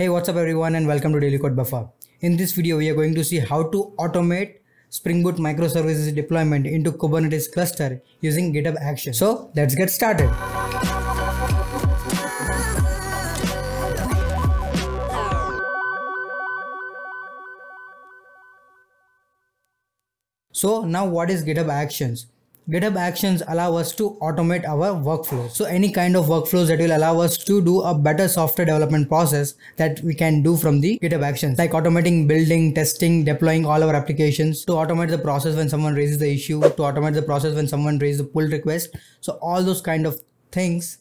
Hey what's up everyone and welcome to Daily Code Buffer. In this video we are going to see how to automate Spring Boot microservices deployment into Kubernetes cluster using GitHub Actions. So let's get started. So now what is GitHub Actions? GitHub Actions allow us to automate our workflows. So any kind of workflows that will allow us to do a better software development process that we can do from the GitHub Actions, like automating building, testing, deploying all our applications, to automate the process when someone raises the issue, to automate the process when someone raises the pull request. So all those kind of things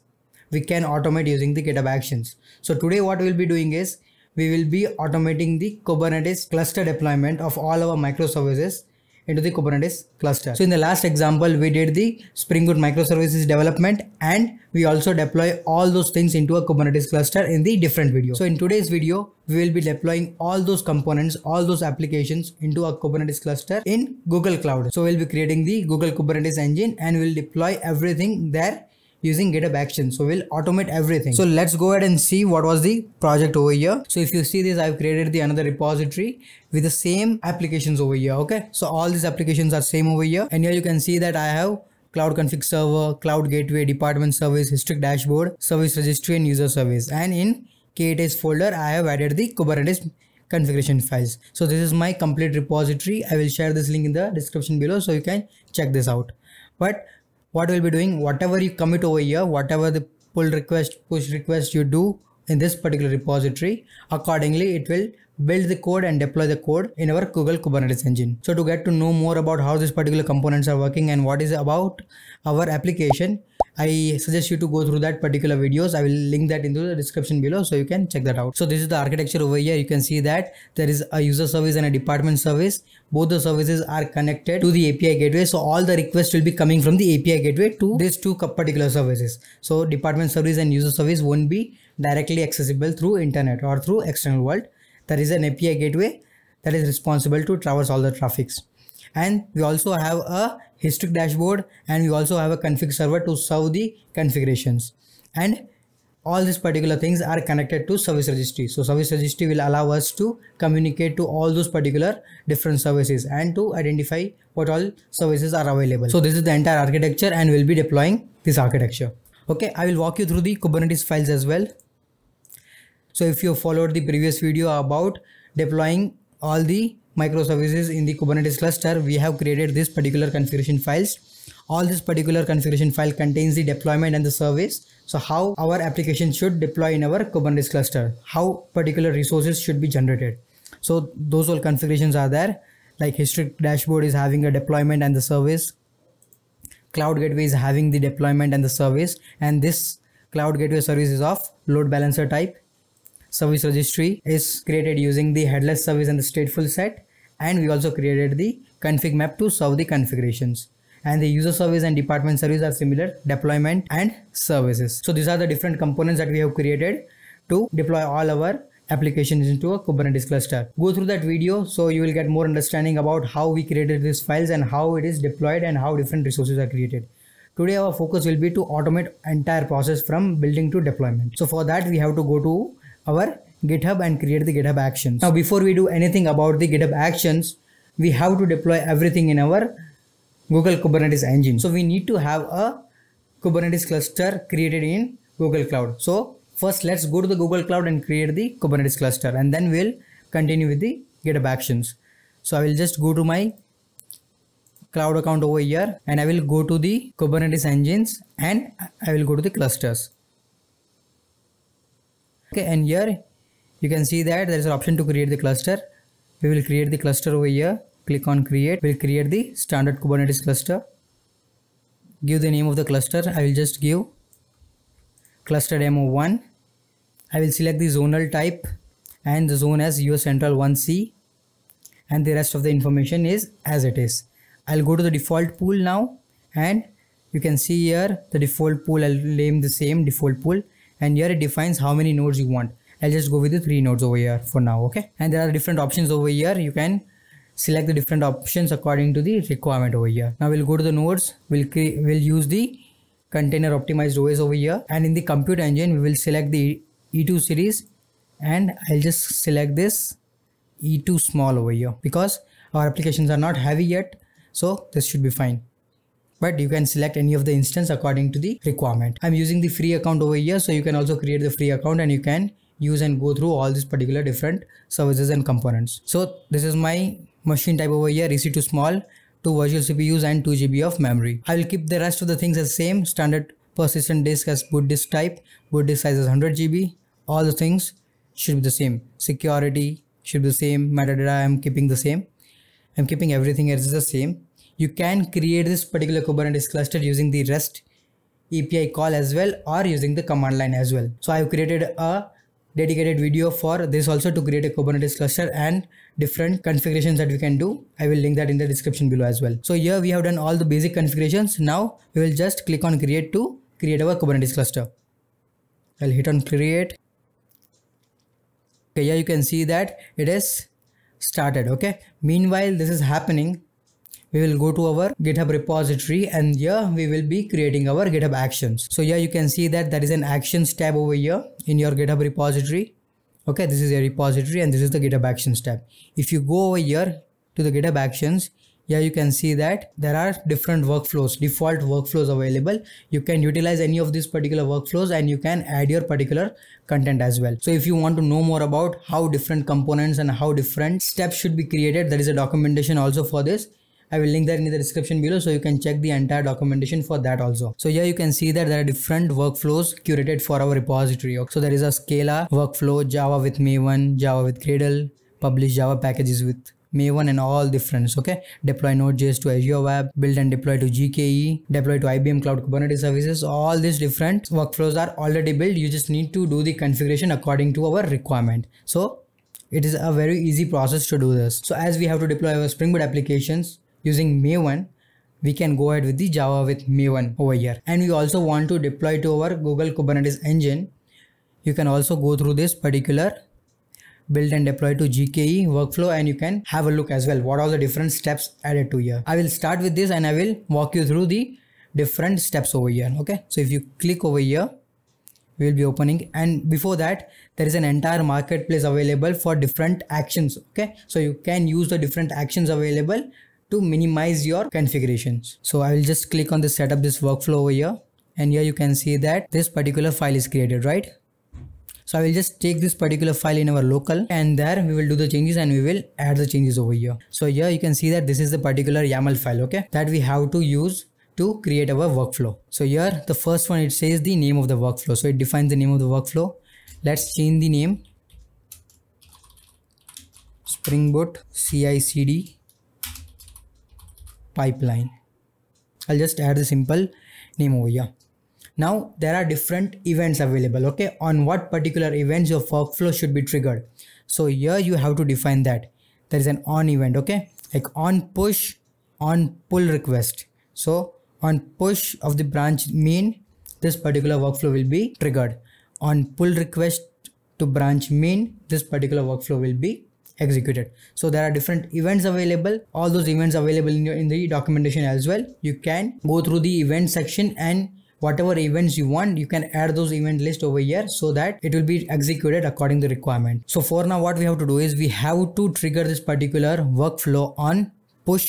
we can automate using the GitHub Actions. So today what we'll be doing is we will be automating the Kubernetes cluster deployment of all our microservices into the Kubernetes cluster. So in the last example, we did the Spring Boot microservices development and we also deploy all those things into a Kubernetes cluster in the different video. So in today's video, we will be deploying all those components, all those applications into a Kubernetes cluster in Google Cloud. So we'll be creating the Google Kubernetes engine and we'll deploy everything there using GitHub Actions. So we'll automate everything. So let's go ahead and see what was the project over here. So if you see this, I've created the another repository with the same applications over here. Okay. So all these applications are same over here. And here you can see that I have cloud config server, cloud gateway, department service, historic dashboard, service registry and user service. And in KTS folder, I have added the Kubernetes configuration files. So this is my complete repository. I will share this link in the description below so you can check this out. But what we'll be doing whatever you commit over here whatever the pull request push request you do in this particular repository accordingly it will build the code and deploy the code in our Google Kubernetes engine. So to get to know more about how these particular components are working and what is about our application, I suggest you to go through that particular videos. I will link that into the description below so you can check that out. So this is the architecture over here. You can see that there is a user service and a department service. Both the services are connected to the API gateway. So all the requests will be coming from the API gateway to these two particular services. So department service and user service won't be directly accessible through internet or through external world there is an API gateway that is responsible to traverse all the traffics. And we also have a historic dashboard and we also have a config server to serve the configurations. And all these particular things are connected to service registry. So service registry will allow us to communicate to all those particular different services and to identify what all services are available. So this is the entire architecture and we'll be deploying this architecture. Okay, I will walk you through the Kubernetes files as well. So if you followed the previous video about deploying all the microservices in the Kubernetes cluster, we have created this particular configuration files. All this particular configuration file contains the deployment and the service. So how our application should deploy in our Kubernetes cluster, how particular resources should be generated. So those all configurations are there like history dashboard is having a deployment and the service. Cloud gateway is having the deployment and the service and this cloud gateway service is of load balancer type service registry is created using the headless service and the stateful set and we also created the config map to solve the configurations and the user service and department service are similar deployment and services. So these are the different components that we have created to deploy all our applications into a Kubernetes cluster. Go through that video so you will get more understanding about how we created these files and how it is deployed and how different resources are created. Today our focus will be to automate entire process from building to deployment. So for that we have to go to our GitHub and create the GitHub actions. Now, before we do anything about the GitHub actions, we have to deploy everything in our Google Kubernetes engine. So we need to have a Kubernetes cluster created in Google Cloud. So first let's go to the Google Cloud and create the Kubernetes cluster and then we'll continue with the GitHub actions. So I will just go to my cloud account over here and I will go to the Kubernetes engines and I will go to the clusters okay and here you can see that there is an option to create the cluster we will create the cluster over here click on create we'll create the standard kubernetes cluster give the name of the cluster i will just give cluster demo1 i will select the zonal type and the zone as US Central 1C and the rest of the information is as it is. I'll go to the default pool now and you can see here the default pool I'll name the same default pool and here it defines how many nodes you want i'll just go with the three nodes over here for now okay and there are different options over here you can select the different options according to the requirement over here now we'll go to the nodes we'll we'll use the container optimized OS over here and in the compute engine we will select the E2 series and I'll just select this E2 small over here because our applications are not heavy yet so this should be fine but you can select any of the instance according to the requirement. I'm using the free account over here. So you can also create the free account and you can use and go through all these particular different services and components. So this is my machine type over here, EC2 small, two virtual CPUs and 2 GB of memory. I will keep the rest of the things as same, standard persistent disk as boot disk type, boot disk size is 100 GB, all the things should be the same. Security should be the same, metadata I am keeping the same. I'm keeping everything else the same you can create this particular Kubernetes cluster using the REST API call as well or using the command line as well. So I've created a dedicated video for this also to create a Kubernetes cluster and different configurations that we can do. I will link that in the description below as well. So here we have done all the basic configurations. Now we will just click on create to create our Kubernetes cluster. I'll hit on create. Okay, here you can see that it is started. Okay. Meanwhile, this is happening we will go to our github repository and here we will be creating our github actions so here you can see that there is an actions tab over here in your github repository okay this is a repository and this is the github actions tab if you go over here to the github actions here you can see that there are different workflows default workflows available you can utilize any of these particular workflows and you can add your particular content as well so if you want to know more about how different components and how different steps should be created there is a documentation also for this I will link that in the description below so you can check the entire documentation for that also. So here you can see that there are different workflows curated for our repository. So there is a Scala workflow, Java with Maven, Java with Cradle, publish Java packages with Maven and all different. Okay, deploy Node.js to Azure Web, build and deploy to GKE, deploy to IBM Cloud Kubernetes services. All these different workflows are already built. You just need to do the configuration according to our requirement. So it is a very easy process to do this. So as we have to deploy our Spring Boot applications, using Maven, we can go ahead with the Java with Maven over here. And we also want to deploy to our Google Kubernetes engine. You can also go through this particular build and deploy to GKE workflow and you can have a look as well. What are the different steps added to here? I will start with this and I will walk you through the different steps over here. Okay. So if you click over here, we will be opening and before that there is an entire marketplace available for different actions okay so you can use the different actions available to minimize your configurations. So I will just click on the setup this workflow over here and here you can see that this particular file is created, right? So I will just take this particular file in our local and there we will do the changes and we will add the changes over here. So here you can see that this is the particular YAML file, okay, that we have to use to create our workflow. So here the first one, it says the name of the workflow. So it defines the name of the workflow. Let's change the name Spring Boot CI/CD pipeline i'll just add the simple name over here now there are different events available okay on what particular events your workflow should be triggered so here you have to define that there is an on event okay like on push on pull request so on push of the branch mean this particular workflow will be triggered on pull request to branch mean this particular workflow will be executed so there are different events available all those events available in, your, in the documentation as well you can go through the event section and whatever events you want you can add those event list over here so that it will be executed according to the requirement so for now what we have to do is we have to trigger this particular workflow on push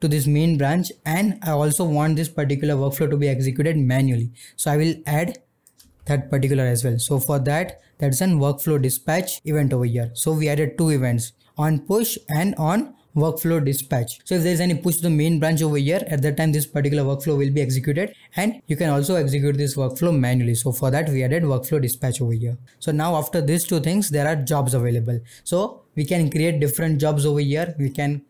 to this main branch and I also want this particular workflow to be executed manually. So I will add that particular as well. So for that that's an workflow dispatch event over here. So we added two events on push and on workflow dispatch. So if there is any push to the main branch over here, at that time this particular workflow will be executed and you can also execute this workflow manually. So for that we added workflow dispatch over here. So now after these two things, there are jobs available. So we can create different jobs over here. We can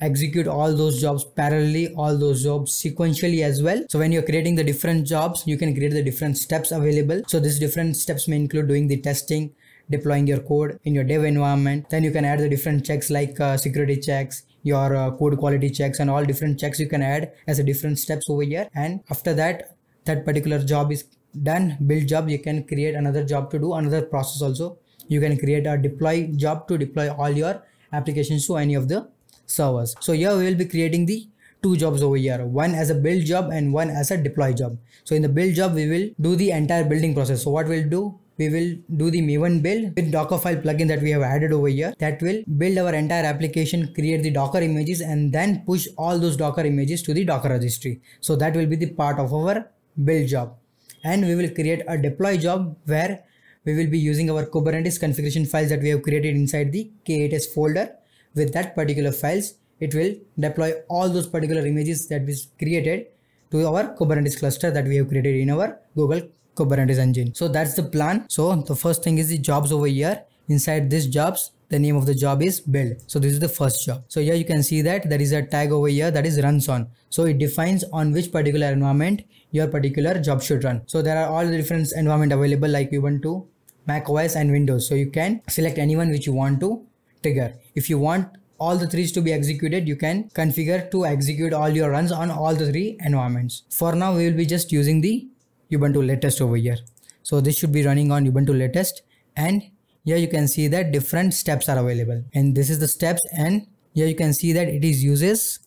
execute all those jobs parallelly, all those jobs sequentially as well. So when you're creating the different jobs, you can create the different steps available. So these different steps may include doing the testing, deploying your code in your dev environment. Then you can add the different checks like uh, security checks, your uh, code quality checks and all different checks you can add as a different steps over here. And after that, that particular job is done, build job, you can create another job to do another process also. You can create a deploy job to deploy all your applications to any of the servers. So here we will be creating the two jobs over here one as a build job and one as a deploy job so in the build job we will do the entire building process so what we'll do we will do the maven build with dockerfile plugin that we have added over here that will build our entire application create the docker images and then push all those docker images to the docker registry so that will be the part of our build job and we will create a deploy job where we will be using our kubernetes configuration files that we have created inside the k8s folder with that particular files it will deploy all those particular images that we created to our kubernetes cluster that we have created in our google kubernetes engine so that's the plan so the first thing is the jobs over here inside this jobs the name of the job is build so this is the first job so here you can see that there is a tag over here that is runs on so it defines on which particular environment your particular job should run so there are all the different environment available like ubuntu mac os and windows so you can select anyone which you want to trigger. If you want all the threes to be executed, you can configure to execute all your runs on all the three environments. For now, we will be just using the Ubuntu latest over here. So this should be running on Ubuntu latest and here you can see that different steps are available and this is the steps and here you can see that it is uses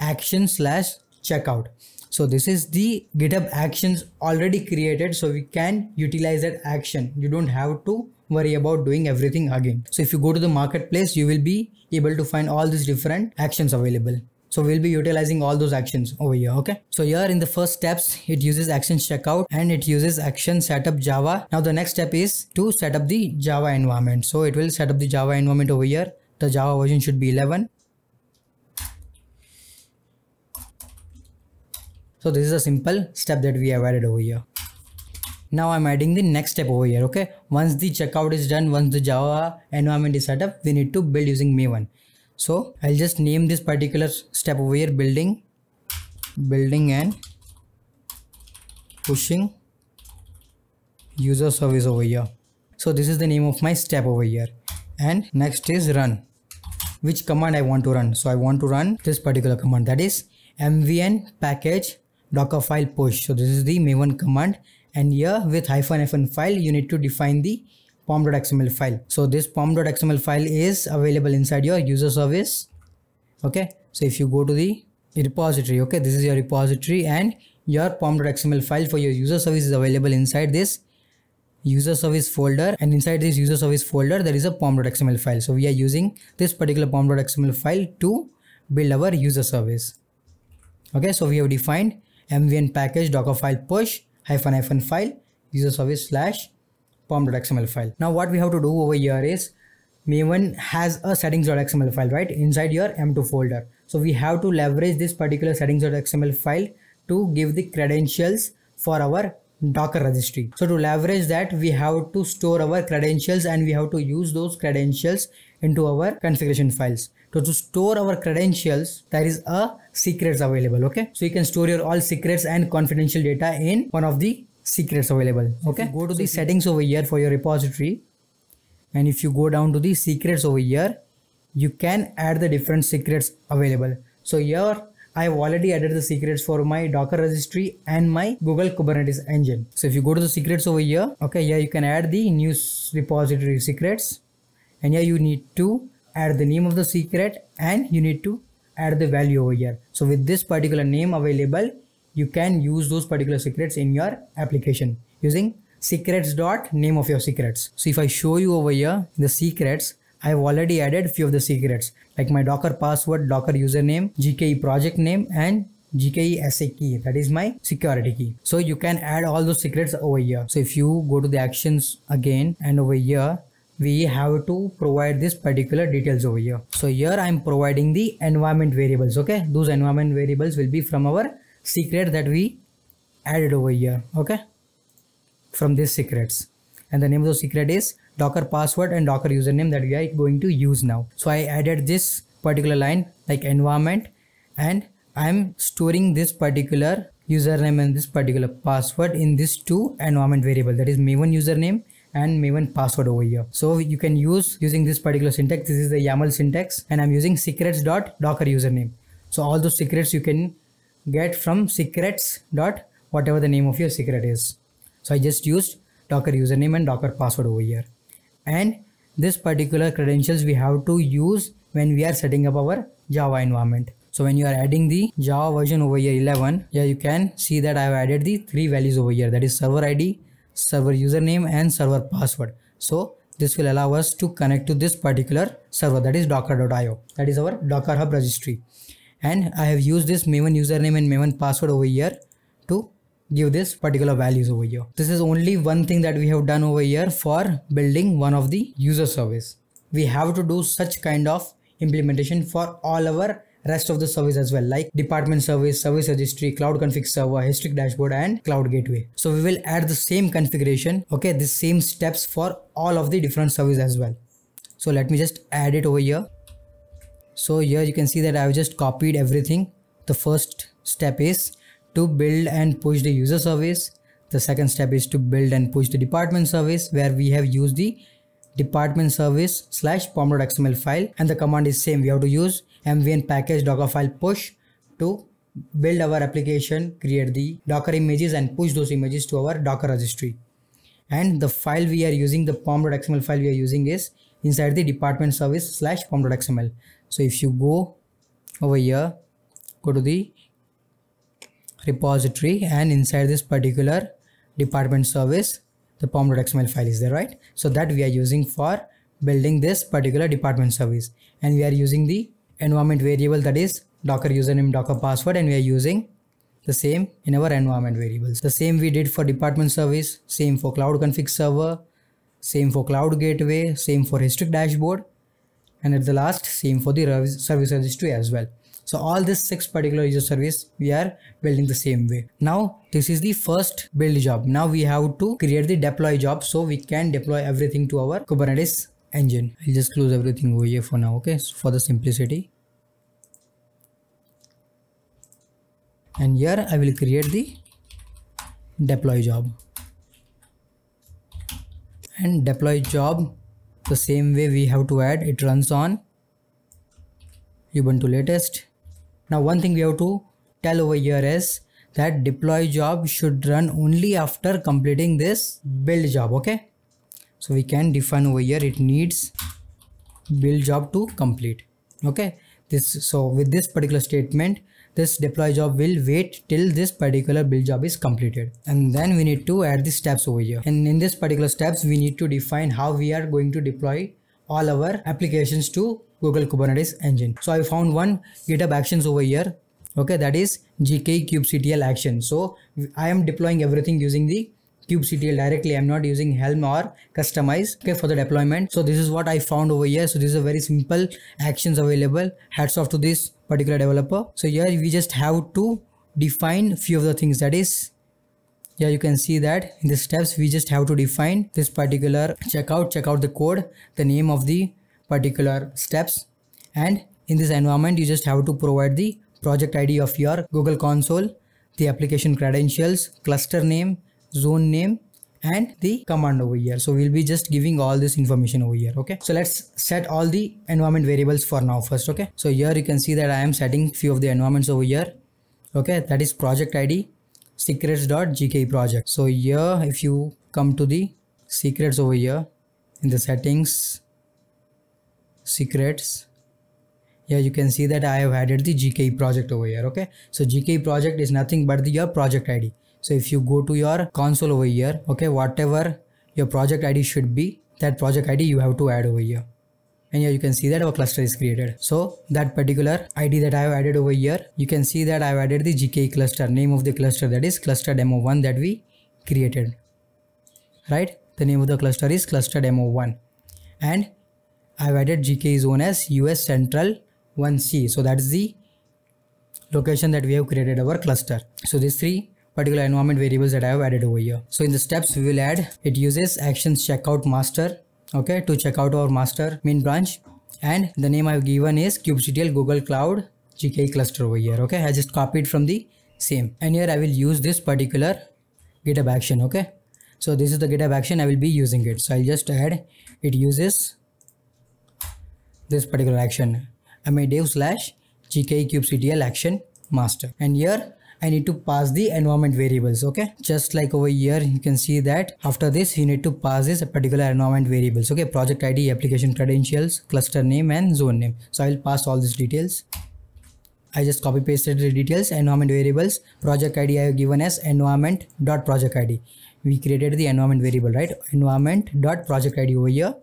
action slash checkout. So this is the GitHub actions already created. So we can utilize that action. You don't have to worry about doing everything again. So if you go to the marketplace, you will be able to find all these different actions available. So we'll be utilizing all those actions over here. Okay. So here in the first steps, it uses action checkout and it uses action setup Java. Now the next step is to set up the Java environment. So it will set up the Java environment over here. The Java version should be 11 So this is a simple step that we have added over here. Now I'm adding the next step over here. Okay. Once the checkout is done, once the Java environment is set up, we need to build using Maven. So I'll just name this particular step over here building, building and pushing user service over here. So this is the name of my step over here. And next is run, which command I want to run. So I want to run this particular command that is mvn package docker file push. So this is the maven command and here with hyphen hyphen file you need to define the pom.xml file. So this pom.xml file is available inside your user service. Okay. So if you go to the repository, okay, this is your repository and your pom.xml file for your user service is available inside this user service folder and inside this user service folder there is a pom.xml file. So we are using this particular pom.xml file to build our user service. Okay, so we have defined mvn package dockerfile push hyphen hyphen file user service slash pom.xml file. Now what we have to do over here is Maven has a settings.xml file right inside your m2 folder. So we have to leverage this particular settings.xml file to give the credentials for our Docker registry. So to leverage that, we have to store our credentials and we have to use those credentials into our configuration files. So to store our credentials, there is a secrets available. Okay. So you can store your all secrets and confidential data in one of the secrets available. Okay. Go to the settings over here for your repository. And if you go down to the secrets over here, you can add the different secrets available. So here I have already added the secrets for my Docker registry and my Google Kubernetes engine. So if you go to the secrets over here, okay, here you can add the new repository secrets and here you need to add the name of the secret and you need to add the value over here. So with this particular name available, you can use those particular secrets in your application using secrets dot name of your secrets. So if I show you over here the secrets, I've already added few of the secrets like my docker password, docker username, GKE project name and GKE SA key that is my security key. So you can add all those secrets over here. So if you go to the actions again and over here we have to provide this particular details over here. So here I am providing the environment variables. Okay. Those environment variables will be from our secret that we added over here. Okay. From these secrets and the name of the secret is docker password and docker username that we are going to use now. So I added this particular line like environment and I'm storing this particular username and this particular password in this two environment variable that is maven username and maven password over here so you can use using this particular syntax this is the yaml syntax and i'm using secrets.docker username so all those secrets you can get from secrets dot whatever the name of your secret is so i just used docker username and docker password over here and this particular credentials we have to use when we are setting up our java environment so when you are adding the java version over here 11 yeah you can see that i have added the three values over here that is server id server username and server password. So this will allow us to connect to this particular server that is docker.io. That is our Docker Hub registry. And I have used this maven username and maven password over here to give this particular values over here. This is only one thing that we have done over here for building one of the user service. We have to do such kind of implementation for all our rest of the service as well like department service, service registry, cloud config server, historic dashboard and cloud gateway. So we will add the same configuration, okay, the same steps for all of the different service as well. So let me just add it over here. So here you can see that I've just copied everything. The first step is to build and push the user service. The second step is to build and push the department service where we have used the department service slash pom.xml file and the command is same. We have to use mvn package docker file push to build our application, create the docker images and push those images to our docker registry. And the file we are using, the pom.xml file we are using is inside the department service slash pom.xml. So if you go over here, go to the repository and inside this particular department service, the pom.xml file is there, right? So that we are using for building this particular department service and we are using the environment variable that is docker username docker password and we are using the same in our environment variables. The same we did for department service, same for cloud config server, same for cloud gateway, same for historic dashboard, and at the last, same for the service registry as well. So all these six particular user service we are building the same way. Now this is the first build job. Now we have to create the deploy job so we can deploy everything to our Kubernetes engine. I'll just close everything over here for now, okay? So for the simplicity. and here I will create the deploy job and deploy job the same way we have to add it runs on Ubuntu latest now one thing we have to tell over here is that deploy job should run only after completing this build job okay so we can define over here it needs build job to complete okay this so with this particular statement this deploy job will wait till this particular build job is completed and then we need to add the steps over here and in this particular steps we need to define how we are going to deploy all our applications to google kubernetes engine so i found one github actions over here okay that is gk kubectl action so i am deploying everything using the kubectl directly i'm not using helm or customize okay for the deployment so this is what i found over here so this is a very simple actions available hats off to this particular developer so here we just have to define few of the things that is yeah you can see that in the steps we just have to define this particular checkout check out the code the name of the particular steps and in this environment you just have to provide the project id of your google console the application credentials cluster name zone name and the command over here so we'll be just giving all this information over here okay so let's set all the environment variables for now first okay so here you can see that i am setting few of the environments over here okay that is project id secrets.gk project so here if you come to the secrets over here in the settings secrets here you can see that I have added the gk project over here okay so gk project is nothing but the, your project ID so if you go to your console over here, okay, whatever your project ID should be, that project ID you have to add over here. And here you can see that our cluster is created. So that particular ID that I have added over here, you can see that I have added the GKE cluster, name of the cluster that is cluster demo 1 that we created, right? The name of the cluster is cluster demo 1 and I've added GKE zone as US Central 1C. So that is the location that we have created our cluster. So these three particular environment variables that I have added over here. So in the steps we will add, it uses actions checkout master, okay, to check out our master main branch. And the name I've given is kubectl google cloud GK cluster over here. Okay, I just copied from the same. And here I will use this particular GitHub action. Okay, so this is the GitHub action I will be using it. So I'll just add it uses this particular action. I made dev slash GK kubectl action master. And here I need to pass the environment variables. Okay. Just like over here, you can see that after this, you need to pass this particular environment variables. Okay. Project ID, application credentials, cluster name and zone name. So I will pass all these details. I just copy pasted the details, environment variables, project ID I have given as environment dot project ID. We created the environment variable, right? Environment dot project ID over here.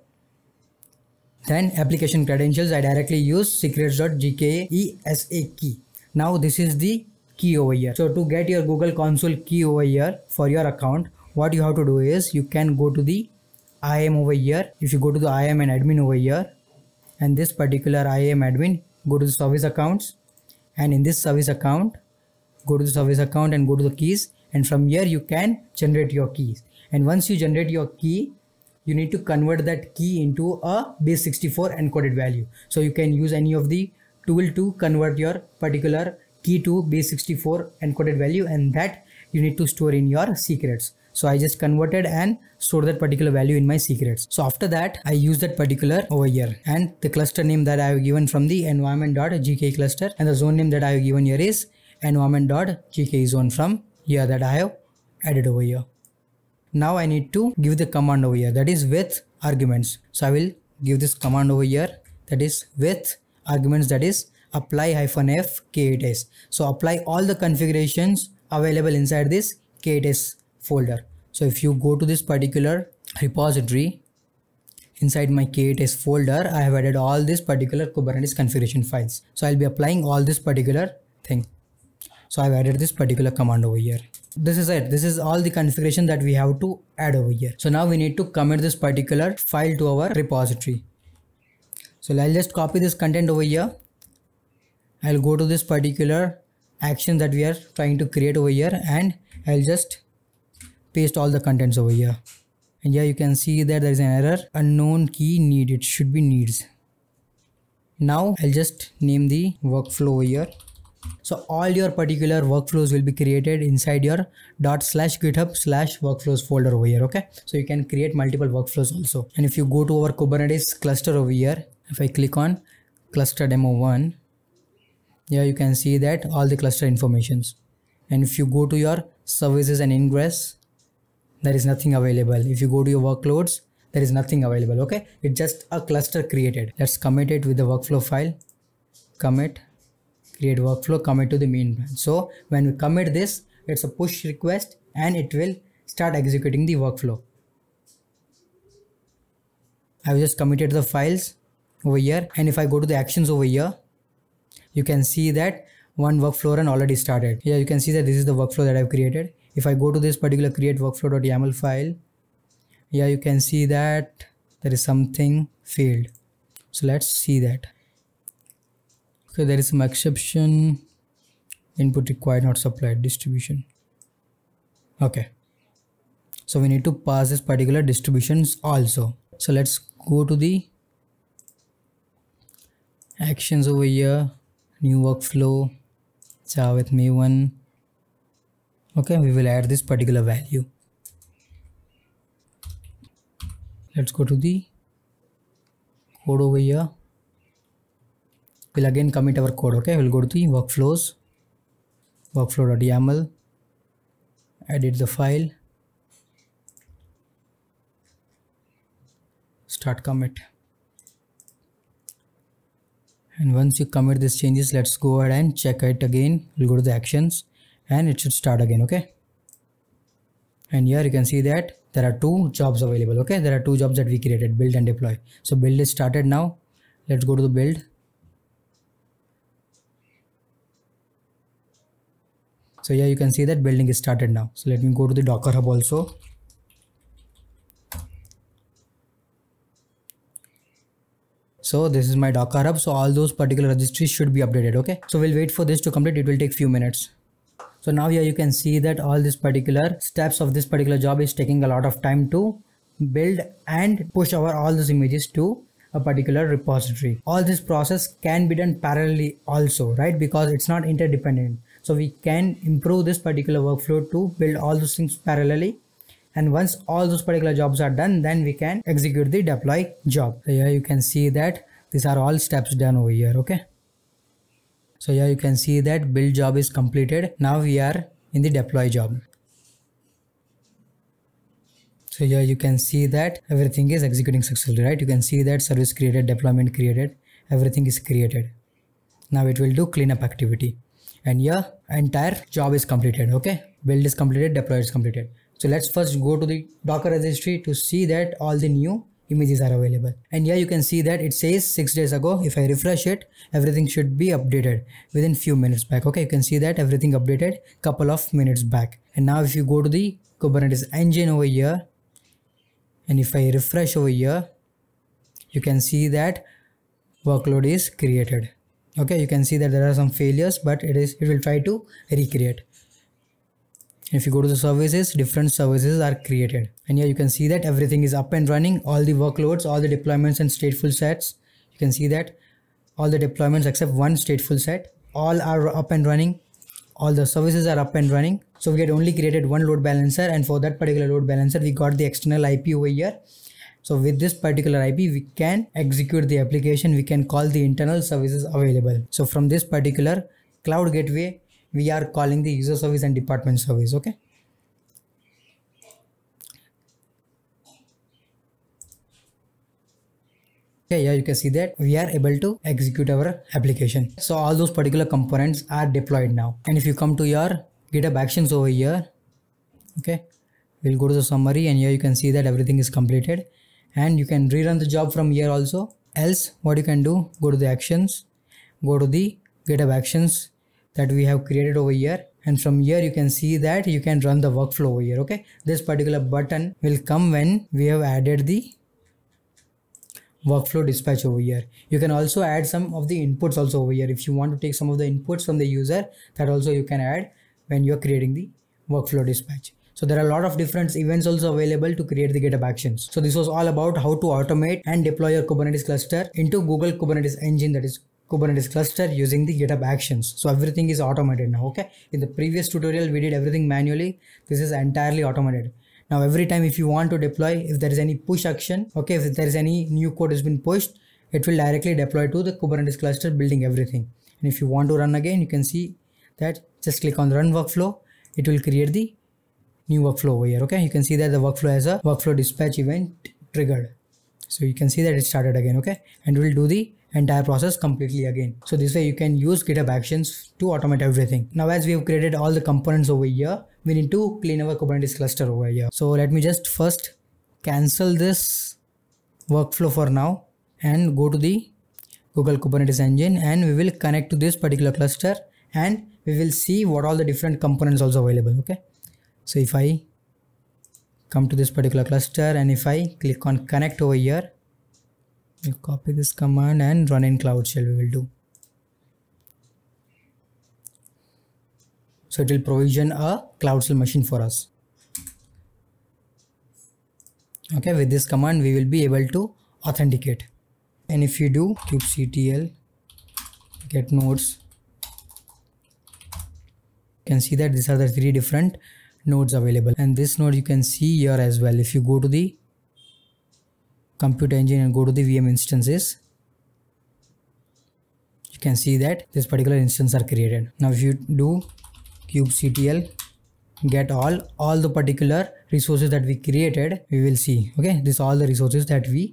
Then application credentials, I directly use secrets.gke a key. Now this is the key over here. So to get your Google Console key over here for your account, what you have to do is you can go to the IAM over here. If you go to the IAM and admin over here and this particular IAM admin, go to the service accounts and in this service account, go to the service account and go to the keys and from here you can generate your keys. And once you generate your key, you need to convert that key into a base 64 encoded value. So you can use any of the tool to convert your particular key to base64 encoded value and that you need to store in your secrets. So I just converted and stored that particular value in my secrets. So after that, I use that particular over here and the cluster name that I have given from the environment.gk cluster and the zone name that I have given here is environment.gk zone from here that I have added over here. Now I need to give the command over here that is with arguments. So I will give this command over here that is with arguments that is apply hyphen f k8s. So apply all the configurations available inside this k8s folder. So if you go to this particular repository inside my k8s folder, I have added all this particular Kubernetes configuration files. So I'll be applying all this particular thing. So I've added this particular command over here. This is it. This is all the configuration that we have to add over here. So now we need to commit this particular file to our repository. So I'll just copy this content over here I'll go to this particular action that we are trying to create over here and I'll just paste all the contents over here. And here you can see that there is an error unknown key need it should be needs. Now I'll just name the workflow over here. So all your particular workflows will be created inside your dot slash github slash workflows folder over here. Okay. So you can create multiple workflows also. And if you go to our Kubernetes cluster over here, if I click on cluster demo one, here you can see that all the cluster informations and if you go to your services and ingress there is nothing available if you go to your workloads there is nothing available okay it's just a cluster created let's commit it with the workflow file commit create workflow commit to the main branch so when we commit this it's a push request and it will start executing the workflow i've just committed the files over here and if i go to the actions over here you can see that one workflow run already started. Here you can see that this is the workflow that I've created. If I go to this particular create workflow.yaml file, yeah, you can see that there is something failed. So let's see that. Okay, there is some exception, input required not supplied, distribution. Okay. So we need to pass this particular distributions also. So let's go to the actions over here new workflow char with me1 okay we will add this particular value let's go to the code over here we'll again commit our code okay we'll go to the workflows workflow.yaml edit the file start commit and once you commit these changes let's go ahead and check it again we'll go to the actions and it should start again okay and here you can see that there are two jobs available okay there are two jobs that we created build and deploy so build is started now let's go to the build so here you can see that building is started now so let me go to the docker hub also So this is my Docker hub. So all those particular registries should be updated. Okay. So we'll wait for this to complete. It will take few minutes. So now here you can see that all these particular steps of this particular job is taking a lot of time to build and push over all those images to a particular repository. All this process can be done parallelly also, right? Because it's not interdependent. So we can improve this particular workflow to build all those things parallelly and once all those particular jobs are done then we can execute the deploy job so here you can see that these are all steps done over here okay so here you can see that build job is completed now we are in the deploy job so here you can see that everything is executing successfully right you can see that service created deployment created everything is created now it will do cleanup activity and here entire job is completed okay build is completed deploy is completed so let's first go to the Docker registry to see that all the new images are available. And here you can see that it says six days ago. If I refresh it, everything should be updated within few minutes back. Okay, you can see that everything updated couple of minutes back. And now if you go to the Kubernetes engine over here, and if I refresh over here, you can see that workload is created. Okay, you can see that there are some failures, but it is it will try to recreate if you go to the services different services are created and here you can see that everything is up and running all the workloads all the deployments and stateful sets you can see that all the deployments except one stateful set all are up and running all the services are up and running so we had only created one load balancer and for that particular load balancer we got the external ip over here so with this particular IP, we can execute the application. We can call the internal services available. So from this particular cloud gateway, we are calling the user service and department service okay okay yeah you can see that we are able to execute our application so all those particular components are deployed now and if you come to your github actions over here okay we'll go to the summary and here you can see that everything is completed and you can rerun the job from here also else what you can do go to the actions go to the github actions that we have created over here and from here you can see that you can run the workflow over here okay this particular button will come when we have added the workflow dispatch over here you can also add some of the inputs also over here if you want to take some of the inputs from the user that also you can add when you're creating the workflow dispatch so there are a lot of different events also available to create the GitHub Actions. So this was all about how to automate and deploy your Kubernetes cluster into Google Kubernetes Engine that is Kubernetes cluster using the GitHub actions. So everything is automated now. Okay. In the previous tutorial, we did everything manually. This is entirely automated. Now, every time if you want to deploy, if there is any push action, okay, if there is any new code has been pushed, it will directly deploy to the Kubernetes cluster building everything. And if you want to run again, you can see that just click on run workflow. It will create the new workflow over here. Okay. You can see that the workflow has a workflow dispatch event triggered. So you can see that it started again. Okay. And we'll do the entire process completely again. So this way you can use GitHub Actions to automate everything. Now as we have created all the components over here, we need to clean our Kubernetes cluster over here. So let me just first cancel this workflow for now and go to the Google Kubernetes engine and we will connect to this particular cluster and we will see what all the different components also available. Okay. So if I come to this particular cluster and if I click on connect over here, we'll copy this command and run in cloud shell we will do so it will provision a cloud shell machine for us okay with this command we will be able to authenticate and if you do kubectl get nodes you can see that these are the three different nodes available and this node you can see here as well if you go to the compute engine and go to the VM instances you can see that this particular instance are created now if you do kubectl get all all the particular resources that we created we will see okay this all the resources that we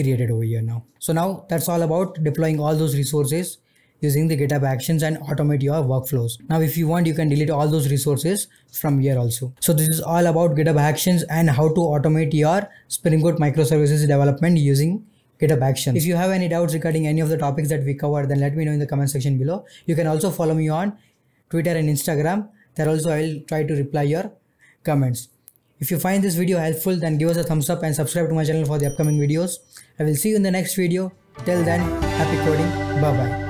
created over here now so now that's all about deploying all those resources using the GitHub Actions and automate your workflows. Now, if you want, you can delete all those resources from here also. So this is all about GitHub Actions and how to automate your Spring Boot microservices development using GitHub Actions. If you have any doubts regarding any of the topics that we covered, then let me know in the comment section below. You can also follow me on Twitter and Instagram. There also I will try to reply your comments. If you find this video helpful, then give us a thumbs up and subscribe to my channel for the upcoming videos. I will see you in the next video. Till then, happy coding. Bye bye.